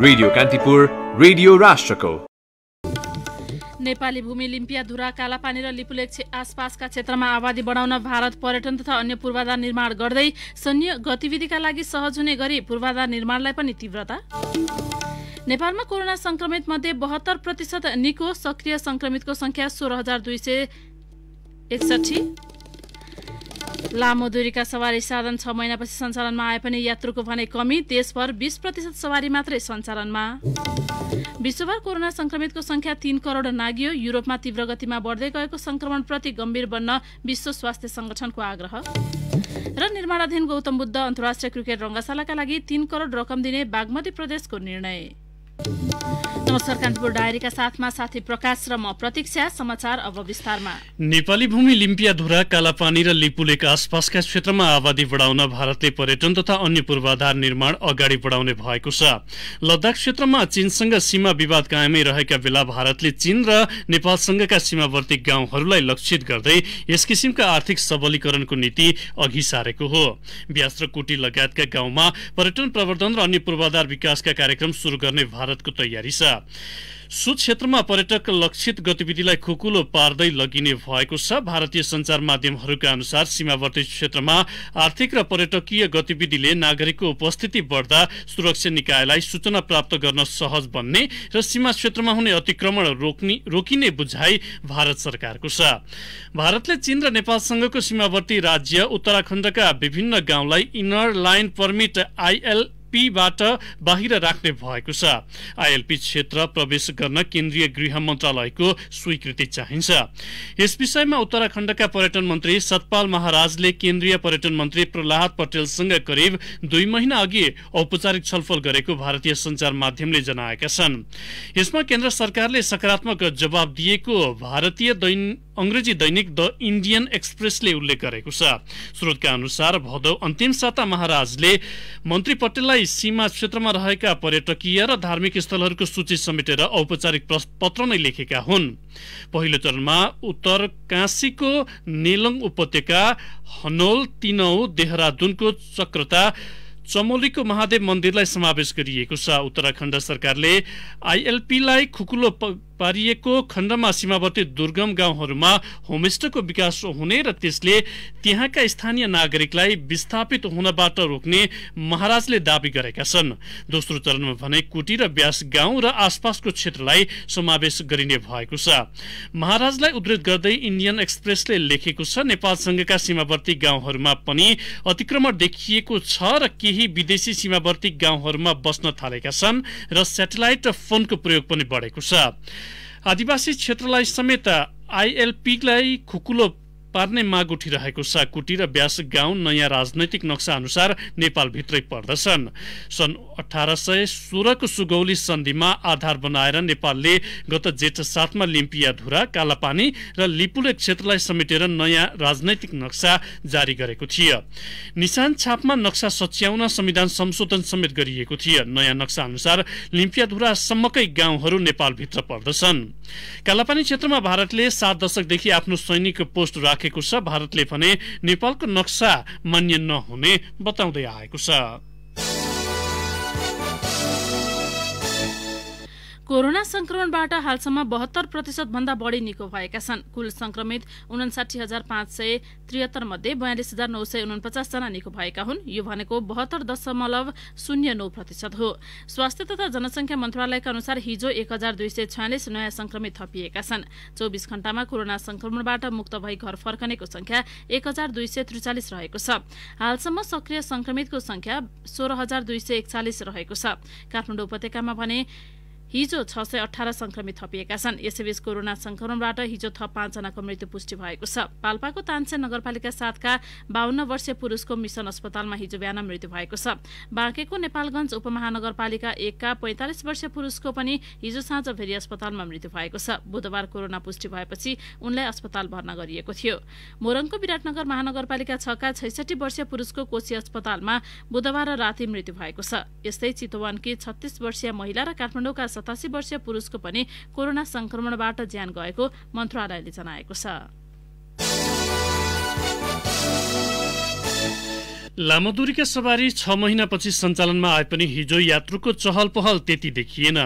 radio Kantipur radio राष्ट्रको नेपाली भूमि लिम्पिया धुरा कालापानी र लिपुलेक आसपासका क्षेत्रमा आबादी बढाउन भारत पर्यटन तथा अन्य पूर्वाधार निर्माण गर्दै सैन्य गतिविधिका लागि सहज हुने गरी पूर्वाधार निर्माणलाई पनि तीव्रता नेपालमा कोरोना संक्रमित मध्ये बहत्तर प्रतिशत निको सक्रिय संक्रमितको संख्या सोह्र हजार दुई सय एकसठी लामो दूरीका सवारी साधन छ महिनापछि सञ्चालनमा आए पनि यात्रुको भने कमी देशभर बिस प्रतिशत सवारी मात्रै सञ्चालनमा विश्वभर कोरोना संक्रमितको संख्या तीन करोड नागियो युरोपमा तीव्र गतिमा बढ्दै गएको संक्रमणप्रति गम्भीर बन्न विश्व स्वास्थ्य संगठनको आग्रह र निर्माणाधीन गौतम बुद्ध अन्तर्राष्ट्रिय क्रिकेट रङ्गशालाका लागि तीन करोड रकम दिने बागमती प्रदेशको निर्णय नमस्कार डायरीका साथमा साथी प्रकाश र म प्रतीक्षा समाचार अब विस्तारमा नेपाली भूमि लिम्पियाधुरा कालापानी र लिपुलेक आसपासका क्षेत्रमा आबादी बढाउन भारतले पर्यटन तथा अन्य पूर्वाधार निर्माण अगाडि बढाउने भएको छ लद्दाख क्षेत्रमा चीनसँग सीमा विवाद कायमै रहेका बेला भारतले चीन र नेपालसँगका सीमावर्ती गाउँहरूलाई लक्षित गर्दै यस किसिमका आर्थिक सबलीकरणको नीति अघि सारेको हो ब्यास र कोटी लगायतका गाउँमा पर्यटन प्रवर्धन र अन्य पूर्वाधार विकासका कार्यक्रम सुरु गर्ने भारतको तयारी छ सो क्षेत्रमा पर्यटक लक्षित गतिविधिलाई खुकुलो पार्दै लगिने भएको छ भारतीय सञ्चार माध्यमहरूका अनुसार सीमावर्ती क्षेत्रमा आर्थिक र पर्यटकीय गतिविधिले नागरिकको उपस्थिति बढ्दा सुरक्षा निकायलाई सूचना प्राप्त गर्न सहज बन्ने र सीमा क्षेत्रमा हुने अतिक्रमण रोकिने बुझाइ भारत सरकारको छ भारतले चीन र नेपालसँगको सीमावर्ती राज्य उत्तराखण्डका विभिन्न गाउँलाई इनर लाइन पर्मिट आईएल आइएलपीबाट बाहिर राख्ने भएको छ आइएलपी क्षेत्र प्रवेश गर्न केन्द्रीय गृह मन्त्रालयको स्वीकृति चाहिन्छ यस विषयमा उत्तराखण्डका पर्यटन मन्त्री सतपाल महाराजले केन्द्रीय पर्यटन मन्त्री प्रहलाद पटेलसँग करिब दुई महिना अघि औपचारिक छलफल गरेको भारतीय सञ्चार माध्यमले जनाएका छन् यसमा केन्द्र सरकारले सकारात्मक जवाब दिएको भारतीय दैनिक अङ्ग्रेजी दैनिक द इन्डियन एक्सप्रेसले उल्लेख गरेको छ स्रोतका अनुसार भदौ अन्तिम साता महाराजले मन्त्री पटेललाई सीमा क्षेत्रमा रहेका पर्यटकीय र धार्मिक स्थलहरूको सूची समेटेर औपचारिक पत्र नै लेखेका हुन् पहिलो चरणमा उत्तर काशीको नेलङ उपत्यका हनोल तिनौ देहरादुनको चक्रता चमोलीको महादेव मन्दिरलाई समावेश गरिएको छ उत्तराखण्ड सरकारले आइएलपीलाई खुकुलो पारिएको खण्डमा सीमावर्ती दुर्गम गाउँहरूमा होमस्टेको विकास हुने र त्यसले त्यहाँका स्थानीय नागरिकलाई विस्थापित हुनबाट रोक्ने महाराजले दावी गरेका छन् दोस्रो चरणमा भने कुटी र ब्यास गाउँ र आसपासको क्षेत्रलाई समावेश गरिने भएको छ महाराजलाई उद्धित गर्दै इन्डियन एक्सप्रेसले लेखेको छ नेपाल संघका सीमावर्ती गाउँहरूमा पनि अतिक्रमण देखिएको छ र केही विदेशी सीमावर्ती गाउँहरूमा बस्न थालेका छन् र सेटेलाइट फोनको प्रयोग पनि बढेको छ आदिवासी क्षेत्रलाई समेत आइएलपीलाई खुकुलो पार्ने माग उठिरहेको साकुटी र व्यास गाउँ नयाँ राजनैतिक नक्सा अनुसार नेपालभित्रै पर्दछन् सन् अठार सय सोह्रको सुगौली सन्धिमा आधार बनाएर नेपालले गत जेठ सातमा लिम्पियाधुरा कालापानी र लिपुले क्षेत्रलाई समेटेर नयाँ राजनैतिक नक्सा जारी गरेको थियो निशान छापमा नक्सा सच्याउन संविधान संशोधन समेत गरिएको थियो नयाँ नक्सा अनुसार लिम्पियाधुरासम्मकै गाउँहरू नेपालभित्र पर्दछन् कालापानी क्षेत्रमा भारतले सात दशकदेखि आफ्नो सैनिक पोस्ट राखे राखेको छ भारतले भने नेपालको नक्सा मान्य नहुने बताउँदै आएको छ कोरोना संक्रमणबाट हालसम्म बहत्तर प्रतिशत भन्दा बढी निको भएका छन् कुल संक्रमित उनासाठी हजार पाँच सय त्रिहत्तर मध्ये बयालिस हजार नौ सय जना निको भएका हुन् यो भनेको बहत्तर दशमलव शून्य नौ प्रतिशत हो स्वास्थ्य तथा जनसङ्ख्या मन्त्रालयका अनुसार हिजो एक हजार दुई सय छयालिस नयाँ संक्रमित थपिएका छन् चौबिस घण्टामा कोरोना संक्रमणबाट मुक्त भई घर फर्कनेको संख्या एक हजार दुई सय त्रिचालिस रहेको छ हालसम्म सक्रिय संक्रमितको संख्या सोह्र हजार दुई सय एकचालिस रहेको छ काठमाडौँ उपत्यकामा भने हिजो छ सय अठार संक्रमित थपिएका छन् यसैबीच कोरोना संक्रमणबाट हिजो थप पाँचजनाको मृत्यु पुष्टि भएको छ पाल्पाको तानसेन नगरपालिका साथका बाहन्न वर्षीय पुरुषको मिसन अस्पतालमा हिजो बिहान मृत्यु भएको छ बाँकेको नेपालगंज उपमहानगरपालिका एकका पैंतालिस वर्षीय पुरुषको पनि हिजो साँझ भेरी अस्पतालमा मृत्यु भएको छ बुधबार कोरोना पुष्टि भएपछि उनलाई अस्पताल भर्ना गरिएको थियो मोरङको विराटनगर महानगरपालिका छका छैसठी वर्षीय पुरुषको कोशी अस्पतालमा बुधबार राति मृत्यु भएको छ यस्तै चितवनकी छत्तीस वर्षीय महिला र काठमाडौँका सतासी वर्षीय पुरूषको पनि कोरोना संक्रमणबाट ज्यान गएको मन्त्रालयले जनाएको छ लामो दूरीका सवारी छ महिनापछि सञ्चालनमा आए पनि हिजो यात्रुको चहल पहल त्यति देखिएन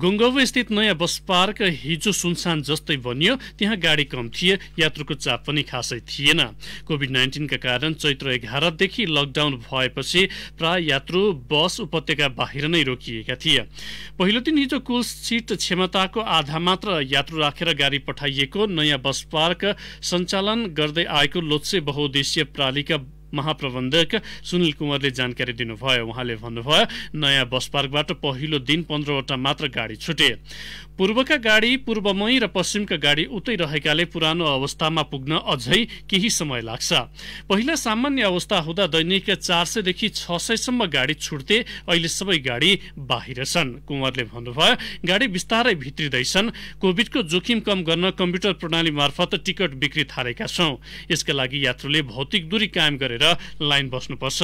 गुङ्गौव स्थित नयाँ बस पार्क हिजो सुनसान जस्तै बनियो त्यहाँ गाडी कम थिए यात्रुको चाप पनि खासै थिएन कोभिड नाइन्टिनका कारण चैत्र एघारदेखि लकडाउन भएपछि प्राय यात्रु बस उपत्यका बाहिर नै रोकिएका थिए पहिलो दिन हिजो कुल सिट क्षमताको आधा मात्र यात्रु राखेर गाडी पठाइएको नयाँ बस पार्क सञ्चालन गर्दै आएको लोत्से बहुद्देश्य प्रालीका महाप्रबन्धक सुनिल कुमारले जानकारी दिनुभयो उहाँले भन्नुभयो नयाँ बस पार्कबाट पहिलो दिन पन्ध्रवटा मात्र गाडी छुटे पूर्वका गाडी पूर्वमै र पश्चिमका गाडी उतै रहेकाले पुरानो अवस्थामा पुग्न अझै केही समय लाग्छ पहिला सामान्य अवस्था हुँदा दैनिक चार सयदेखि छ सयसम्म गाडी छुट्थे अहिले सबै गाडी बाहिर छन् कुँवरले भन्नुभयो गाडी बिस्तारै भित्रिँदैछन् कोभिडको जोखिम कम गर्न कम्प्युटर प्रणाली मार्फत टिकट बिक्री थालेका छौं यसका लागि यात्रुले भौतिक दूरी कायम गरेर लाइन बस्नुपर्छ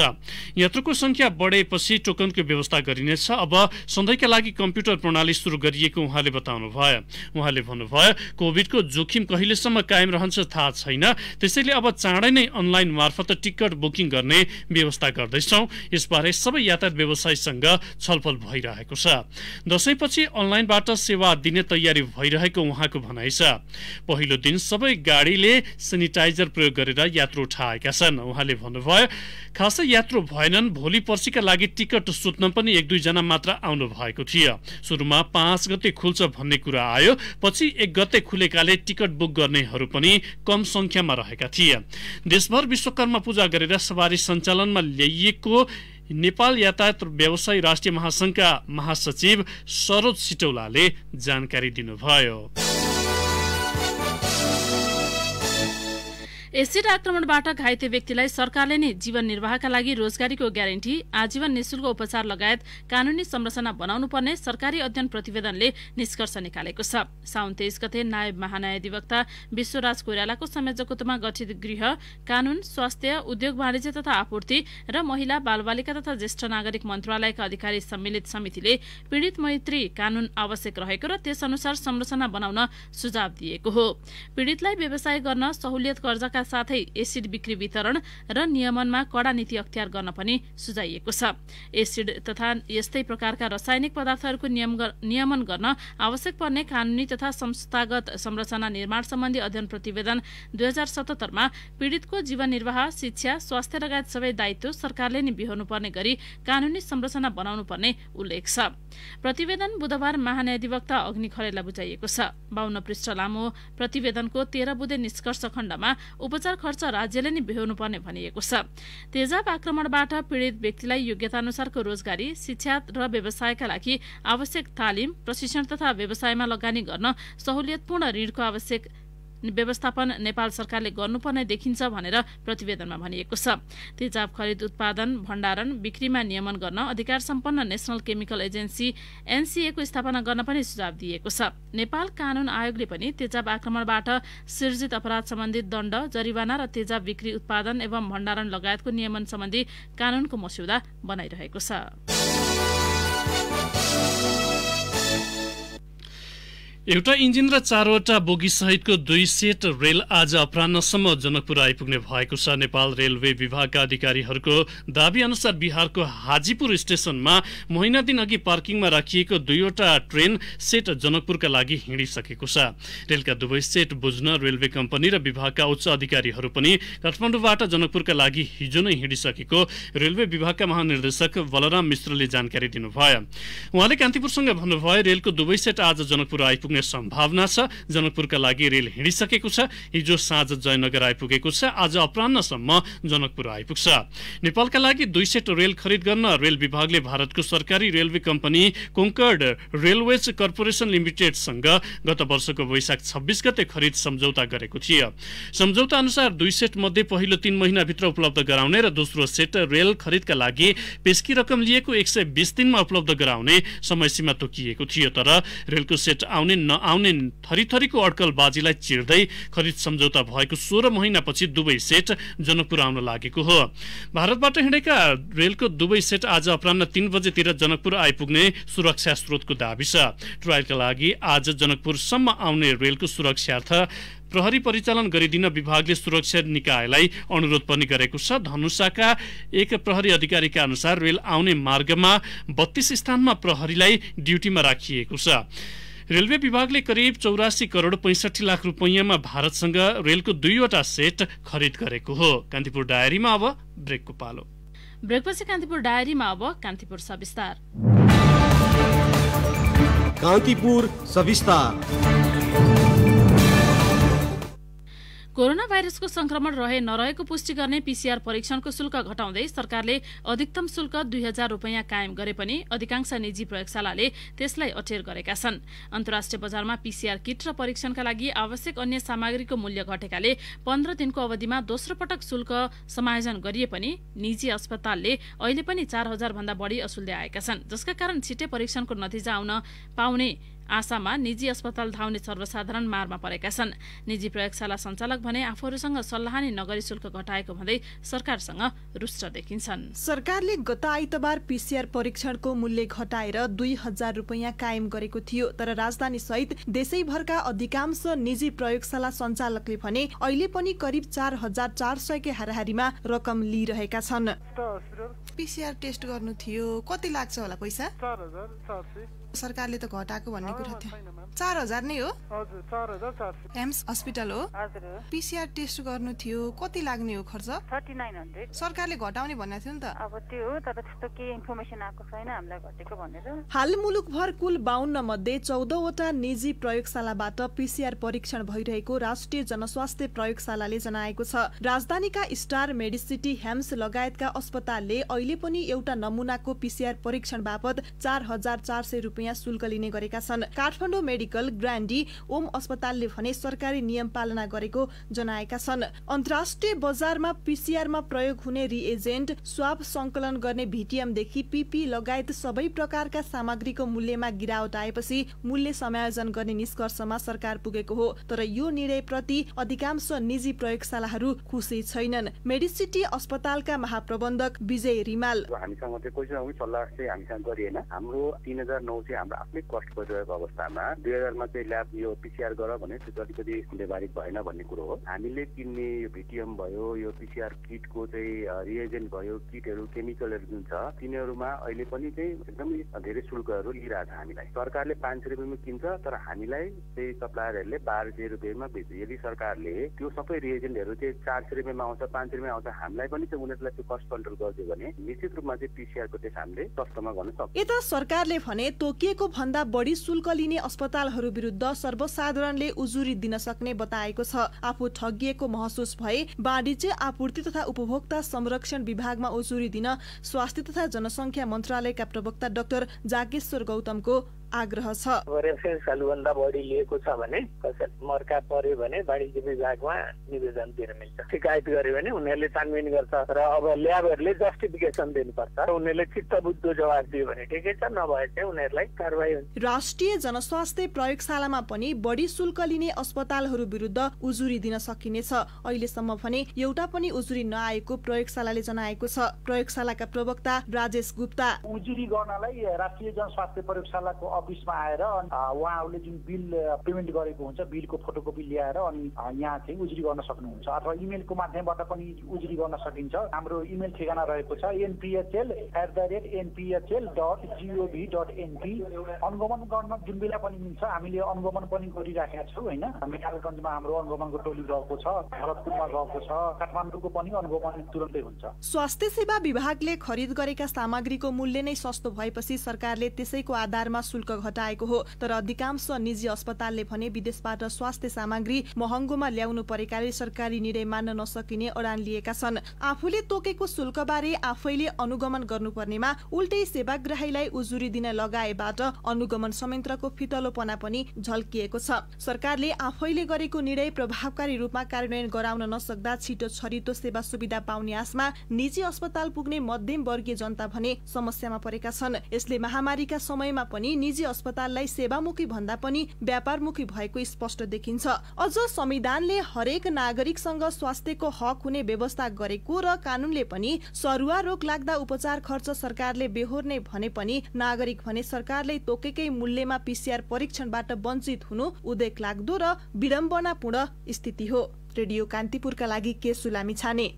यात्रुको संख्या बढेपछि टोकनको व्यवस्था गरिनेछ अब सधैँका लागि कम्प्युटर प्रणाली सुरु गरिएको उहाँले भयो उहाँले भन्नुभयो कोभिडको जोखिम कहिलेसम्म कायम रहन्छ थाहा छैन त्यसैले अब चाँडै नै अनलाइन मार्फत टिकट बुकिङ गर्ने व्यवस्था गर्दैछौँ यसबारे सबै यातायात व्यवसायीसँग छलफल भइरहेको छ दसैँपछि अनलाइनबाट सेवा दिने तयारी भइरहेको उहाँको भनाइ छ पहिलो दिन सबै गाडीले सेनिटाइजर प्रयोग गरेर यात्रु उठाएका छन् उहाँले भन्नुभयो खासै यात्रु भएनन् भोलि पर्सिका लागि टिकट सुत्न पनि एक दुईजना मात्र आउनु भएको थियो सुरुमा पाँच गते खुल्छ भन्ने कुरा आयो पछि एक गते खुलेकाले टिकट बुक गर्नेहरू पनि कम संख्यामा रहेका थिए देशभर विश्वकर्मा पूजा गरेर सवारी सञ्चालनमा ल्याइएको नेपाल यातायात व्यवसाय राष्ट्रिय महासंघका महासचिव सरोज सिटौलाले जानकारी दिनुभयो एसिड आक्रमणबाट घाइते व्यक्तिलाई सरकारले नै जीवन निर्वाहका लागि रोजगारीको ग्यारेन्टी आजीवन निशुल्क उपचार लगायत कानूनी संरचना बनाउनु पर्ने सरकारी अध्ययन प्रतिवेदनले निष्कर्ष निकालेको छ साउन तेइस गते नायब महानयाधिवक्ता विश्वराज कोइरालाको संयोजकत्वमा गठित गृह कानून स्वास्थ्य उद्योग वाणिज्य तथा आपूर्ति र महिला बालबालिका तथा ज्येष्ठ नागरिक मन्त्रालयका अधिकारी सम्मिलित समितिले पीड़ित मैत्री कानून आवश्यक रहेको र त्यसअनुसार संरचना बनाउन सुझाव दिएको हो पीड़ितलाई व्यवसाय गर्न सहुलियत कर्जाका साथै एसिड बिक्री वितरण र नियमनमा कड़ा नीति अख्तियार गर्न पनि सुझाइएको छ एसिड तथा यस्तै प्रकारका रासायनिक पदार्थहरूको नियमन गर्न आवश्यक पर्ने कानूनी तथा संस्थागत संरचना निर्माण सम्बन्धी अध्ययन प्रतिवेदन दुई हजार सतहत्तरमा पीड़ितको जीवन निर्वाह शिक्षा स्वास्थ्य लगायत सबै दायित्व सरकारले नै पर्ने गरी कानूनी संरचना बनाउनु पर्ने उल्लेख छ प्रतिवेदन बुधबार महान्याधिवक्ता अग्नि खरेललाई बुझाइएको छ बाहन्न पृष्ठ लामो प्रतिवेदनको तेह्र बुधे निष्कर्ष खण्डमा उप उपचार खर्च राज्यले नै बेहोर्नुपर्ने भनिएको छ तेजाब आक्रमणबाट पीड़ित व्यक्तिलाई योग्यता अनुसारको रोजगारी शिक्षा र व्यवसायका लागि आवश्यक तालिम प्रशिक्षण तथा व्यवसायमा लगानी गर्न सहुलियतपूर्ण ऋणको आवश्यक व्यवस्थापन नेपाल सरकारले गर्नुपर्ने देखिन्छ भनेर प्रतिवेदनमा भनिएको छ तेजाब खरिद उत्पादन भण्डारण बिक्रीमा नियमन गर्न अधिकार सम्पन्न नेसनल केमिकल एजेन्सी एनसिएको स्थापना गर्न पनि सुझाव दिएको छ नेपाल कानून आयोगले पनि तेजाब आक्रमणबाट सिर्जित अपराध सम्बन्धी दण्ड जरिवाना र तेजाब बिक्री उत्पादन एवं भण्डारण लगायतको नियमन सम्बन्धी कानूनको मस्यौदा बनाइरहेको छ एउटा इन्जिन र चारवटा बोगी सहितको दुई सेट रेल आज अपरान्नसम्म जनकपुर आइपुग्ने भएको छ नेपाल रेलवे विभागका अधिकारीहरूको दावी अनुसार बिहारको हाजीपुर स्टेशनमा महिना दिन अघि पार्किङमा राखिएको दुईवटा ट्रेन सेट जनकपुरका लागि हिँडिसकेको छ रेलका दुवै सेट बुझ्न रेलवे कम्पनी र विभागका उच्च अधिकारीहरू पनि काठमाडौँबाट जनकपुरका लागि हिजो नै हिँडिसकेको रेलवे विभागका महानिर्देशक बलराम मिश्रले जानकारी दिनुभयो उहाँले कान्तिपुरसँग भन्नुभयो रेलको दुवै सेट आज जनकपुर आइपुग्ने सम्भावना छ जनकपुरका लागि रेल हिँडिसकेको छ हिजो साँझ जयनगर आइपुगेको छ आज अपरान्नसम्म जनकपुर आइपुग्छ नेपालका लागि दुई सेट रेल खरिद गर्न रेल विभागले भारतको सरकारी रेलवे कम्पनी कोङ्कर्ड रेलवेज कर्पोरेसन लिमिटेडसँग गत वर्षको वैशाख छब्बिस गते खरिद सम्झौता गरेको थियो सम्झौता अनुसार दुई सेट मध्ये पहिलो तीन महिनाभित्र उपलब्ध गराउने र दोस्रो सेट रेल खरिदका लागि पेस्की रकम लिएको एक सय बिस दिनमा उपलब्ध गराउने समय सीमा तोकिएको थियो तर रेलको सेट आउने नआउने थरी अड्कल बाजीलाई चिर्दै खरिद सम्झौता भएको सोह्र महिनापछि दुवै सेट जनकपुर आउन लागेको हो भारतबाट हिँडेका रेलको दुवै सेट आज अपरान्न तीन बजेतिर जनकपुर आइपुग्ने सुरक्षा स्रोतको दावी छ ट्रायलका लागि आज जनकपुरसम्म आउने रेलको सुरक्षार्थ प्रहरी परिचालन गरिदिन विभागले सुरक्षा निकायलाई अनुरोध पनि गरेको छ धनुषाका एक प्रहरी अधिकारीका अनुसार रेल आउने मार्गमा बत्तीस स्थानमा प्रहरीलाई ड्युटीमा राखिएको छ रेलवे विभागले करिब चौरासी करोड पैसठी लाख रुपियाँमा भारतसँग रेलको दुईवटा सेट खरिद गरेको हो कान्तिपुर डायरीमा अब ब्रेकको पालो ब्रेकपछि कान्तिपुर डायरीमा अब कान्तिपुर सविस्तार कान्तिपुर सविस्तार कोरोना भाइरसको संक्रमण रहे नरहेको पुष्टि गर्ने पीसीआर परीक्षणको शुल्क घटाउँदै सरकारले अधिकतम शुल्क दुई हजार रूपियाँ कायम गरे पनि अधिकांश निजी प्रयोगशालाले त्यसलाई अटेर गरेका छन् अन्तर्राष्ट्रिय बजारमा पीसीआर किट र परीक्षणका लागि आवश्यक अन्य सामग्रीको मूल्य घटेकाले पन्ध्र दिनको अवधिमा दोस्रो पटक शुल्क समायोजन गरिए पनि निजी अस्पतालले अहिले पनि चार हजार भन्दा बढी असुल्दै आएका छन् जसका कारण छिटै परीक्षणको नतिजा आउन पाउने आशामा निजी अस्पताल धाउने सर्वसाधारण मारमा परेका छन् निजी प्रयोगशाला सञ्चालक भने आफूहरूसँग सल्लाह नगरी शुल्क घटाएको भन्दै सरकारसँग रुष्ट देखिन्छन् सरकारले गत आइतबार पिसिआर परीक्षणको मूल्य घटाएर दुई हजार रुपियाँ कायम गरेको थियो तर राजधानी सहित देशैभरका अधिकांश निजी प्रयोगशाला सञ्चालकले भने अहिले पनि करिब चार हजार चार सयकै हाराहारीमा रकम लिइरहेका छन् पिसिआर टेस्ट गर्नु थियो कति लाग्छ होला पैसा सरकारले त घटाएको भन्ने कुरा थियो चार हजार नै हो एम्स हस्पिटल हो पिसिआर टेस्ट गर्नु थियो कति लाग्ने हो खर्च सरकारले घटाउने भनेको थियो नि त अब त्यो हो तर त्यस्तो केही इन्फर्मेसन आएको छैन हामीलाई घटेको भनेर हाल मुलुकभर कुल बाहन्न मध्ये चौधवटा निजी प्रयोगशालाबाट पिसिआर परीक्षण भइरहेको राष्ट्रिय जनस्वास्थ्य प्रयोगशालाले जनाएको छ राजधानीका स्टार मेडिसिटी ह्याम्स लगायतका अस्पतालले अहिले पनि एउटा नमुनाको पिसिआर परीक्षण बापत चार हजार चार सय रुपियाँ शुल्क लिने गरेका छन् काठमाडौँ मेडिकल ग्रान्डी ओम अस्पतालले भने सरकारी नियम पालना गरेको जनाएका छन् अन्तर्राष्ट्रिय बजारमा पिसिआरमा प्रयोग हुने रिएजेन्ट स्वाब संकलन गर्ने भिटिएमदेखि पिपी लगायत सबै प्रकारका सामग्रीको मूल्यमा गिरावट आएपछि मूल्य समायोजन गर्ने निष्कर्षमा सरकार पुगेको हो तर यो निर्णयप्रति अधिकांश निजी प्रयोगशालाहरू खुसी छैनन् मेडिसिटी अस्पतालका महाप्रबन्धक विजय रिमाल हामीसँग त्यो कोही सल्लाह चाहिँ हामीसँग गरिएन हाम्रो तिन हजार नौ चाहिँ हाम्रो आफ्नै कस्ट परिरहेको अवस्थामा दुई हजारमा चाहिँ ल्याब यो पिसिआर गर भने त्यो अलिकति व्यवहारिक भएन भन्ने कुरो हो हामीले किन्ने यो भिटिएम भयो यो पिसिआर किटको चाहिँ रिएजेन्ट भयो किटहरू केमिकलहरू जुन छ तिनीहरूमा अहिले पनि चाहिँ एकदमै धेरै शुल्कहरू लिइरहेको हामीलाई सरकारले पाँच सय रुपियाँमा किन्छ तर हामीलाई चाहिँ सप्लायरहरूले बाह्र सय रुपियाँमा बेच्छ यदि सरकारले त्यो सबै रिएजेन्टहरू चाहिँ चार सय रुपियाँमा आउँछ पाँच सय रुपियाँ आउँछ हामीलाई पनि चाहिँ उनीहरूलाई त्यो कस्ट कन्ट्रोल गरिदियो भने निश्चित रूपमा चाहिँ पिसिआरको टेस्ट हामीले सस्तोमा गर्न सक्छौँ यता सरकारले भने तो तोकिएको भन्दा बढी शुल्क लिने अस्पतालहरू विरुद्ध सर्वसाधारणले उजुरी दिन सक्ने बताएको छ आफू ठगिएको महसुस भए वाणिज्य आपूर्ति तथा उपभोक्ता संरक्षण विभागमा उजुरी दिन स्वास्थ्य तथा जनसङ्ख्या मन्त्रालयका प्रवक्ता डाक्टर जागेश्वर गौतमको आग्रह छ रेफरेन्स सालभन्दा बढी लिएको छ भने कसै मर्का पर्यो भने वाणिज्य विभागमा निवेदन दिन मिल्छ शिकायत गर्यो भने उनीहरूले छानबिन गर्छ र अब ल्याबहरूले जस्टिफिकेसन दिनुपर्छ उनीहरूले चित्तबुद्धो जवाब दियो भने ठिकै छ नभए चाहिँ उनीहरूलाई कारवाही हुन्छ राष्ट्रिय जनस्वास्थ्य प्रयोगशालामा पनि बढी शुल्क लिने अस्पतालहरू विरुद्ध उजुरी दिन सकिनेछ अहिलेसम्म भने एउटा पनि उजुरी नआएको प्रयोगशालाले जनाएको छ प्रयोगशालाका प्रवक्ता राजेश गुप्ता उजुरी गर्नलाई राष्ट्रिय जनस्वास्थ्य प्रयोगशालाको अफिसमा आएर उहाँहरूले जुन बिल पेमेन्ट गरेको हुन्छ बिलको फोटोकपी ल्याएर अनि यहाँ चाहिँ उजुरी गर्न सक्नुहुन्छ अथवा इमेलको माध्यमबाट पनि उजुरी गर्न सकिन्छ हाम्रो इमेल ठेगाना रहेको छ NPHL at the rate NPHL dot gov dot NP अनुगमन गर्न जुन बेला पनि मिल्छ हामीले अनुगमन पनि गरिराखेका छौँ होइन मेटालगञ्जमा हाम्रो अनुगमनको टोली रहेको छ भरतपुरमा गएको छ काठमाडौँको पनि अनुगमन तुरन्तै हुन्छ स्वास्थ्य सेवा विभागले खरिद गरेका सामग्रीको मूल्य नै सस्तो भएपछि सरकारले त्यसैको आधारमा शुल्क शुल्क घटाएको हो तर अधिकांश निजी अस्पतालले भने विदेशबाट स्वास्थ्य सामग्री महँगोमा ल्याउनु परेकाले सरकारी निर्णय मान्न नसकिने अडान लिएका छन् आफूले तोकेको शुल्क बारे आफैले अनुगमन गर्नुपर्नेमा उल्टै सेवाग्राहीलाई उजुरी दिन लगाएबाट अनुगमन संयन्त्रको फितलोपना पनि झल्किएको छ सरकारले आफैले गरेको निर्णय प्रभावकारी रूपमा कार्यान्वयन गराउन नसक्दा छिटो छरितो सेवा सुविधा पाउने आशमा निजी अस्पताल पुग्ने मध्यम वर्गीय जनता भने समस्यामा परेका छन् यसले महामारीका समयमा पनि निजी अस्पताललाई सेवामुखी भन्दा पनि व्यापारमुखी भएको स्पष्ट देखिन्छ अझ संविधानले हरेक नागरिकसँग स्वास्थ्यको हक हुने व्यवस्था गरेको र कानूनले पनि सरुवा रोग लाग्दा उपचार खर्च सरकारले बेहोर्ने भने पनि नागरिक भने सरकारले तोकेकै मूल्यमा पिसिआर परीक्षणबाट वञ्चित हुनु उदेक लाग्दो र विडम्बनापूर्ण स्थिति हो रेडियो कान्तिपुरका लागि के सुलामी छाने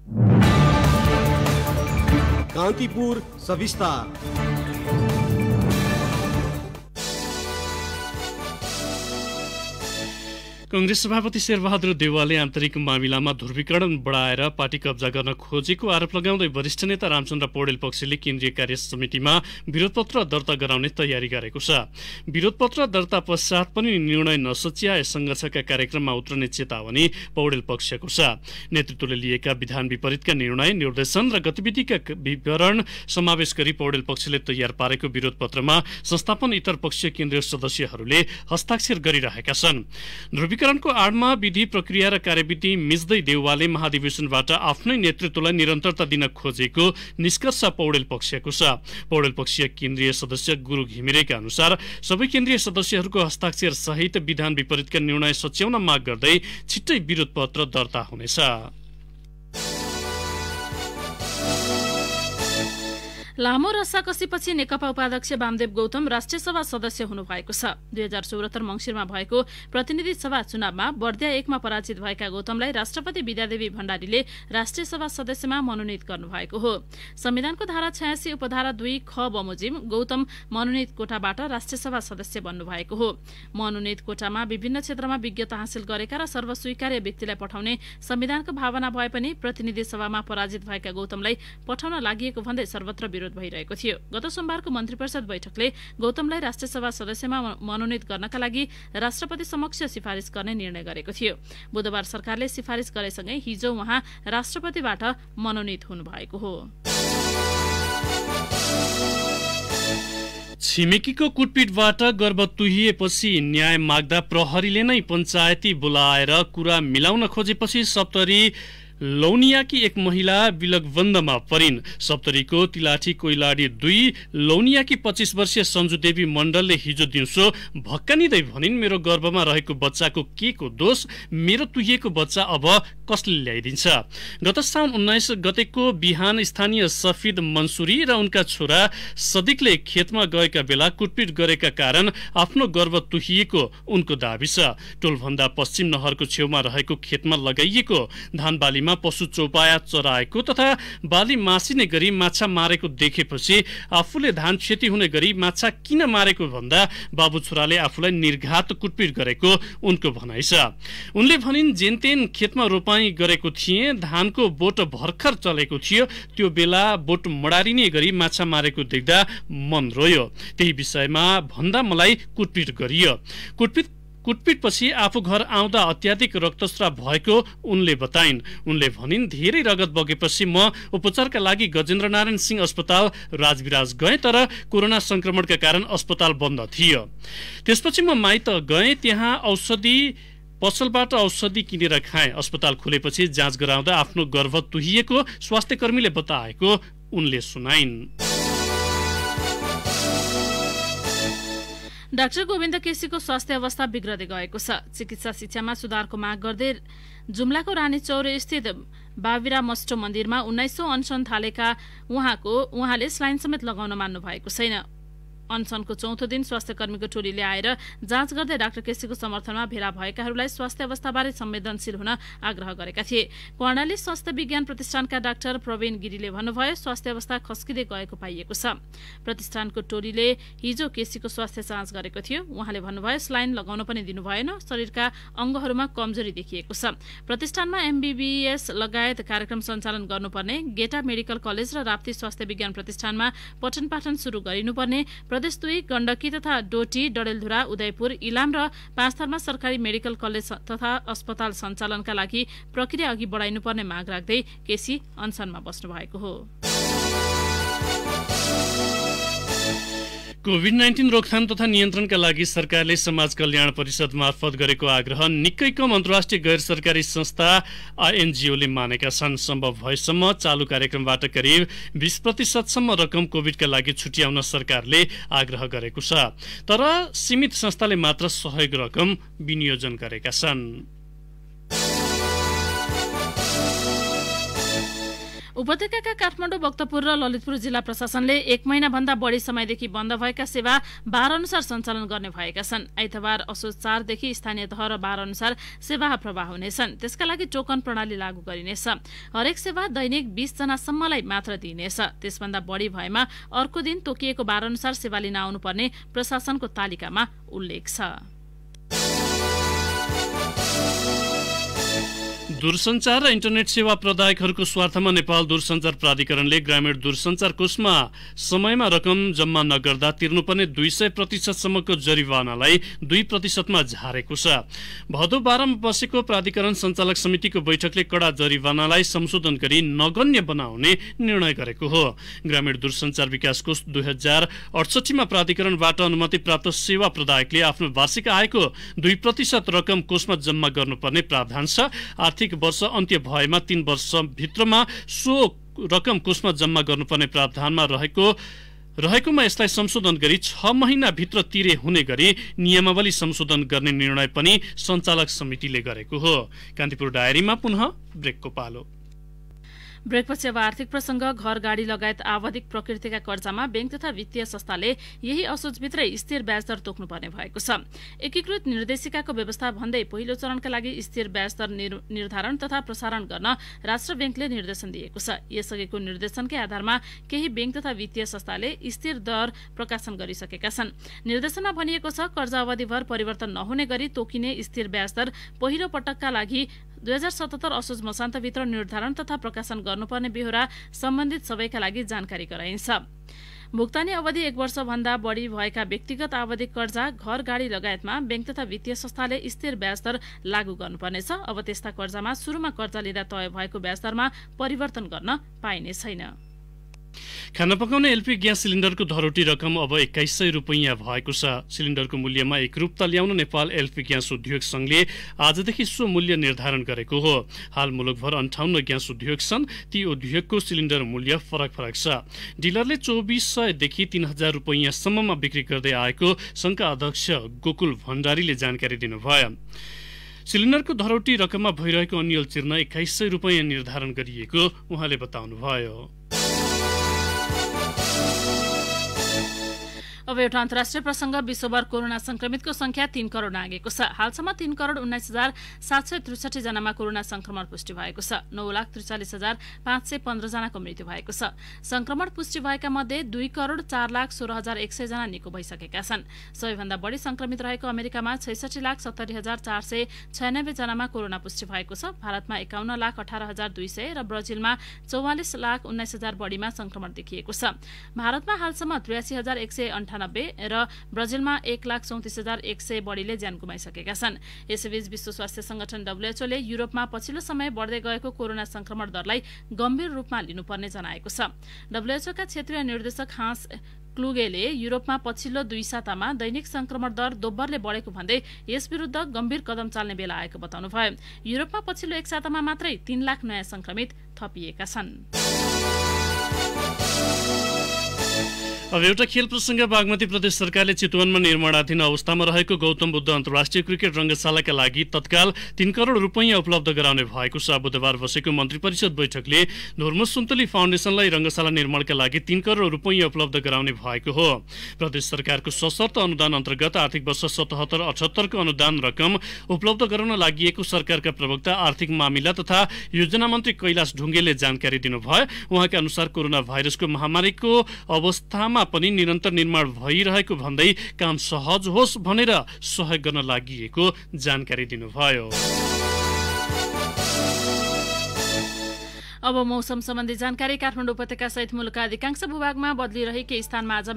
कान्तिपुर सविस्तार कंग्रेस सभापति शेरबहादुर देवालले आन्तरिक मामिलामा ध्रुवीकरण बढाएर पार्टी कब्जा गर्न खोजेको आरोप लगाउँदै वरिष्ठ नेता रामचन्द्र पौडेल पक्षले केन्द्रीय कार्य समितिमा विरोधपत्र दर्ता गराउने तयारी गरेको छ विरोधपत्र दर्ता पश्चात पनि निर्णय नसोचिया संघर्षका कार्यक्रममा उत्रने चेतावनी पौडेल पक्षको छ नेतृत्वले लिएका विधान विपरीतका निर्णय निर्देशन र गतिविधिका विवरण समावेश गरी पौडेल पक्षले तयार पारेको विरोध पत्रमा संस्थापन इतर पक्षीय केन्द्रीय सदस्यहरूले हस्ताक्षर गरिरहेका छन् एकीकरणको आडमा विधि प्रक्रिया र कार्यविधि मिच्दै देउवाले महाधिवेशनबाट आफ्नै नेतृत्वलाई निरन्तरता दिन खोजेको निष्कर्ष पौडेल पक्षको छ पौडेल पक्षीय केन्द्रीय सदस्य गुरु घिमिरेका अनुसार सबै केन्द्रीय सदस्यहरूको हस्ताक्षर सहित विधान विपरीतका निर्णय सच्याउन माग गर्दै छिट्टै विरोध पत्र दर्ता हुनेछ लामो रसाकसीपछि नेकपा उपाध्यक्ष वामदेव गौतम राष्ट्रिय सभा सदस्य हुनुभएको छ दुई हजार चौरात्तर मङ्सिरमा भएको प्रतिनिधि सभा चुनावमा बर्दिया एकमा पराजित भएका गौतमलाई राष्ट्रपति विद्यादेवी भण्डारीले राष्ट्रिय सभा सदस्यमा मनोनित गर्नुभएको हो संविधानको धारा छयासी उपधारा दुई ख बमोजिम गौतम मनोनित कोटाबाट राष्ट्रिय सभा सदस्य बन्नुभएको हो मनोनित कोटामा विभिन्न क्षेत्रमा विज्ञता हासिल गरेका र सर्वस्वीकार्य व्यक्तिलाई पठाउने संविधानको भावना भए पनि प्रतिनिधि सभामा पराजित भएका गौतमलाई पठाउन लागि भन्दै सर्वत्र विरोध भइरहेको थियो गत सोमबारको मन्त्री परिषद बैठकले गौतमलाई राष्ट्रसभा सदस्यमा मनोनित गर्नका लागि राष्ट्रपति समक्ष सिफारिस गर्ने निर्णय गरेको थियो बुधबार सरकारले सिफारिस गरेसँगै हिजो उहाँ राष्ट्रपतिबाट मनोनित हुनुभएको हो छिमेकीको कुटपिटबाट गर्भ तुहिएपछि न्याय माग्दा प्रहरीले नै पञ्चायती बोलाएर कुरा मिलाउन खोजेपछि सप्तरी लौनियाकी एक महिला विलकबन्दमा परिन् सप्तरीको तिलाठी कोइलाडी दुई लौनियाकी पच्चिस वर्षीय देवी मण्डलले हिजो दिउँसो भक्कानिँदै भनिन् मेरो गर्भमा रहेको बच्चाको के को दोष मेरो तुहिएको बच्चा अब कसले ल्याइदिन्छ गत साउन उन्नाइस गतेको बिहान स्थानीय सफिद मन्सुरी र उनका छोरा सदिकले खेतमा गएका बेला कुटपिट गरेका कारण आफ्नो गर्व तुहिएको उनको दावी छ टोलभन्दा पश्चिम नहरको छेउमा रहेको खेतमा लगाइएको धान बालीमा पशु चौपाया चराएको तथा बाली मासिने गरी माछा मारेको देखेपछि आफूले धान क्षति हुने गरी माछा किन मारेको भन्दा बाबु छोराले आफूलाई निर्घात कुटपिट गरेको उनको भनाइ छ उनले भनिन् जेनतेन खेतमा रोपाई जुवाई गरेको थिएँ धानको बोट भर्खर चलेको थियो त्यो बेला बोट मडारिने गरी माछा मारेको देख्दा मन रोयो त्यही विषयमा भन्दा मलाई कुटपिट गरियो कुटपिट कुटपिटपछि आफू घर आउँदा अत्याधिक रक्तस्राव भएको उनले बताइन् उनले भनिन् धेरै रगत बगेपछि म उपचारका लागि नारायण सिंह अस्पताल राजविराज गएँ तर कोरोना संक्रमणका कारण अस्पताल बन्द थियो त्यसपछि म माइत गएँ त्यहाँ औषधि पसलबाट औषधि किनेर खाए अस्पताल खुलेपछि जाँच गराउँदा आफ्नो गर्भ तुहिएको स्वास्थ्य कर्मीले बताएको उनले सुनाइन् डाक्टर गोविन्द केसीको स्वास्थ्य अवस्था बिग्रदै गएको छ चिकित्सा शिक्षामा सुधारको माग गर्दै जुम्लाको रानी स्थित बाबिरा मस्टो मन्दिरमा सौ अनसन थालेका उहाँको उहाँले स्लाइन समेत लगाउन मान्नु भएको छैन अनसनको चौथो दिन स्वास्थ्य कर्मीको टोलीले आएर जाँच गर्दै डाक्टर केसीको समर्थनमा भेला भएकाहरूलाई स्वास्थ्य अवस्थाबारे संवेदनशील हुन आग्रह गरेका थिए कर्णाली स्वास्थ्य विज्ञान प्रतिष्ठानका डाक्टर प्रवीण गिरीले भन्नुभयो स्वास्थ्य अवस्था खस्किँदै गएको पाइएको छ प्रतिष्ठानको टोलीले हिजो केसीको स्वास्थ्य जाँच गरेको थियो उहाँले भन्नुभयो स्लाइन लगाउन पनि दिनु भएन शरीरका अङ्गहरूमा कमजोरी देखिएको छ प्रतिष्ठानमा एमबीबीएस लगायत कार्यक्रम सञ्चालन गर्नुपर्ने गेटा मेडिकल कलेज र राप्ती स्वास्थ्य विज्ञान प्रतिष्ठानमा पठन पाठन शुरू गरिनुपर्ने प्रदेश दुई गण्डकी तथा डोटी डडेलधुरा उदयपुर इलाम र पाँचथरमा सरकारी मेडिकल कलेज तथा अस्पताल सञ्चालनका लागि प्रक्रिया अघि बढाइनुपर्ने माग राख्दै केसी अनसनमा बस्नु भएको हो कोभिड नाइन्टिन रोकथाम तथा नियन्त्रणका लागि सरकारले समाज कल्याण परिषद मार्फत गरेको आग्रह निकै कम अन्तर्राष्ट्रिय गैर सरकारी संस्था आइएनजिओले मानेका छन् सम्भव भएसम्म चालु कार्यक्रमबाट करिब बिस प्रतिशतसम्म रकम कोभिडका लागि छुट्याउन सरकारले आग्रह गरेको छ तर सीमित संस्थाले मात्र सहयोग रकम विनियोजन गरेका छन् उपत्यका काठमाडौँ भक्तपुर र ललितपुर जिल्ला प्रशासनले एक महिनाभन्दा बढी समयदेखि बन्द भएका सेवा बार अनुसार सञ्चालन गर्ने भएका छन् आइतबार असोज चारदेखि स्थानीय तह र बार अनुसार सेवा प्रवाह हुनेछन् त्यसका लागि टोकन प्रणाली लागू गरिनेछ हरेक सेवा दैनिक बीसजनासम्मलाई मात्र दिइनेछ त्यसभन्दा बढी भएमा अर्को दिन तोकिएको बार अनुसार सेवा लिन आउनुपर्ने प्रशासनको तालिकामा उल्लेख छ दूरसञ्चार र इन्टरनेट सेवा प्रदायकहरूको स्वार्थमा नेपाल दूरसञ्चार प्राधिकरणले ग्रामीण दूरसञ्चार कोषमा समयमा रकम जम्मा नगर्दा तिर्नुपर्ने दुई सय प्रतिशतसम्मको जरिवानालाई दुई प्रतिशतमा झारेको छ भदौ बाह्रमा बसेको प्राधिकरण सञ्चालक समितिको बैठकले कडा जरिवानालाई संशोधन गरी नगण्य बनाउने निर्णय गरेको हो ग्रामीण दूरसञ्चार विकास कोष दुई हजार अडसठीमा प्राधिकरणबाट अनुमति प्राप्त सेवा प्रदायकले आफ्नो वार्षिक आयको दुई प्रतिशत रकम कोषमा जम्मा गर्नुपर्ने प्रावधान छ आर्थिक आर्थिक वर्ष अन्त्य भएमा तीन वर्षभित्रमा सो रकम कोषमा जम्मा गर्नुपर्ने प्रावधानमा रहेको रहेकोमा यसलाई संशोधन गरी छ महिनाभित्र तिरे हुने गरी नियमावली संशोधन गर्ने निर्णय पनि सञ्चालक समितिले गरेको हो कान्तिपुर डायरीमा पुनः ब्रेकको पालो ब्रेकपछि अब आर्थिक प्रसंग घर गाड़ी लगायत आवधिक प्रकृतिका कर्जामा ब्याङ्क तथा वित्तीय संस्थाले यही असोजभित्रै स्थिर ब्याजदर तोक्नुपर्ने भएको छ एकीकृत निर्देशिकाको व्यवस्था भन्दै पहिलो चरणका लागि स्थिर ब्याजदर निर्धारण तथा प्रसारण गर्न राष्ट्र ब्याङ्कले निर्देशन दिएको छ यसअघिको निर्देशनकै आधारमा केही ब्याङ्क तथा वित्तीय संस्थाले स्थिर दर प्रकाशन गरिसकेका छन् निर्देशनमा भनिएको छ कर्जा अवधिभर परिवर्तन नहुने गरी तोकिने स्थिर ब्याजदर पहिलो पटकका लागि दुई हजार सतहत्तर असोज मसान्तभित्र निर्धारण तथा प्रकाशन गर्नुपर्ने बेहोरा सम्बन्धित सबैका लागि जानकारी गराइन्छ भुक्तानी अवधि एक वर्षभन्दा बढी भएका व्यक्तिगत आवधिक कर्जा घर गाडी लगायतमा ब्याङ्क तथा वित्तीय संस्थाले स्थिर ब्याजदर लागू गर्नुपर्नेछ अब त्यस्ता कर्जामा सुरुमा कर्जा लिँदा तय भएको ब्याजदरमा परिवर्तन गर्न पाइने छैन खाना पकाउने एलपी ग्यास सिलिन्डरको धरोटी रकम अब एक्काइस सय रुपियाँ भएको छ सिलिन्डरको मूल्यमा एकरूपता ल्याउन नेपाल एलपी ग्यास उद्योग संघले आजदेखि सो मूल्य निर्धारण गरेको हो हाल मुलुकभर अन्ठाउन्न ग्यास उद्योग छन् ती उद्योगको सिलिन्डर मूल्य फरक फरक छ डिलरले चौबिस सयदेखि तीन हजार रुपियाँसम्ममा बिक्री गर्दै आएको संघका अध्यक्ष गोकुल भण्डारीले जानकारी दिनुभयो सिलिन्डरको धरोटी रकममा भइरहेको अन्यल चिर्न एक्काइस सय रुपियाँ निर्धारण गरिएको उहाँले बताउनुभयो अब एउटा अन्तर्राष्ट्रिय प्रसङ्ग विश्वभर कोरोना संक्रमितको संख्या तीन करोड नागेको छ हालसम्म तीन करोड उन्नाइस हजार सात सय त्रिसठी जनामा कोरोना संक्रमण पुष्टि भएको छ नौ लाख त्रिचालिस हजार पाँच सय पन्ध्रजनाको मृत्यु भएको छ संक्रमण पुष्टि भएका मध्ये दुई करोड चार लाख सोह्र हजार एक सयजना निको भइसकेका छन् सबैभन्दा बढी संक्रमित रहेको अमेरिकामा छैसठी लाख सत्तरी हजार चार सय छयानब्बे जनामा कोरोना पुष्टि भएको छ भारतमा एकाउन्न लाख अठार हजार दुई सय र ब्राजिलमा चौवालिस लाख उन्नाइस हजार बढीमा संक्रमण देखिएको छ भारतमा हालसम्म त्रियासी हजार एक सय अन्ठानब्बे अन्ठानब्बे र ब्राजिलमा एक लाख चौतिस हजार एक सय बढीले ज्यान गुमाइसकेका छन् यसैबीच विश्व स्वास्थ्य संगठन डब्ल्युएचओले युरोपमा पछिल्लो समय बढ्दै गएको कोरोना संक्रमण दरलाई गम्भीर रूपमा लिनुपर्ने जनाएको छ डब्ल्युएचओका क्षेत्रीय निर्देशक हाँस क्लुगेले युरोपमा पछिल्लो दुई सातामा दैनिक संक्रमण दर दोब्बरले बढेको भन्दै यस विरुद्ध गम्भीर कदम चाल्ने बेला आएको बताउनुभयो युरोपमा पछिल्लो एक सातामा मात्रै तीन लाख नयाँ संक्रमित थपिएका छन् अब एउटा खेल प्रसङ्ग बागमती प्रदेश सरकारले चितवनमा निर्माणाधीन अवस्थामा रहेको गौतम बुद्ध अन्तर्राष्ट्रिय क्रिकेट रङ्गशालाका लागि तत्काल तीन करोड रुपैयाँ उपलब्ध गराउने भएको छ बुधबार बसेको मन्त्री परिषद बैठकले धुर्म सुन्तली फाउन्डेसनलाई रङ्गशाला निर्माणका लागि तीन करोड रुपैयाँ उपलब्ध गराउने भएको हो प्रदेश सरकारको सशर्त अनुदान अन्तर्गत आर्थिक वर्ष सतहत्तर अठहत्तरको अनुदान रकम उपलब्ध गराउन लागि सरकारका प्रवक्ता आर्थिक मामिला तथा योजना मन्त्री कैलाश ढुङ्गेले जानकारी दिनुभयो उहाँका अनुसार कोरोना भाइरसको महामारीको अवस्थामा क्षेत्रमा पनि निरन्तर निर्माण भइरहेको भन्दै काम सहज होस् भनेर सहयोग गर्न लागि जानकारी दिनुभयो अब मौसम सम्बन्धी जानकारी काठमाडौँ उपत्यका सहित मुलुकका अधिकांश भूभागमा बदली स्थानमा आज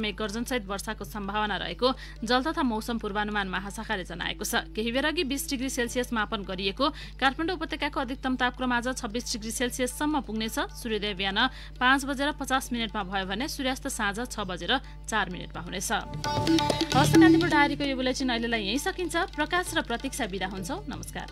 सहित वर्षाको सम्भावना रहेको जल तथा मौसम पूर्वानुमान महाशाखाले जनाएको छ केही बेर अघि बीस डिग्री सेल्सियस मापन गरिएको काठमाडौँ उपत्यकाको अधिकतम तापक्रम आज छब्बिस डिग्री सेल्सियससम्म पुग्नेछ सूर्योदय बिहान पाँच बजेर पचास मिनटमा भयो भने सूर्यास्त साँझ छ बजेर चार मिनटमा हुनेछ डायरीको यो अहिलेलाई यहीँ सकिन्छ प्रकाश र प्रतीक्षा बिदा हुन्छ नमस्कार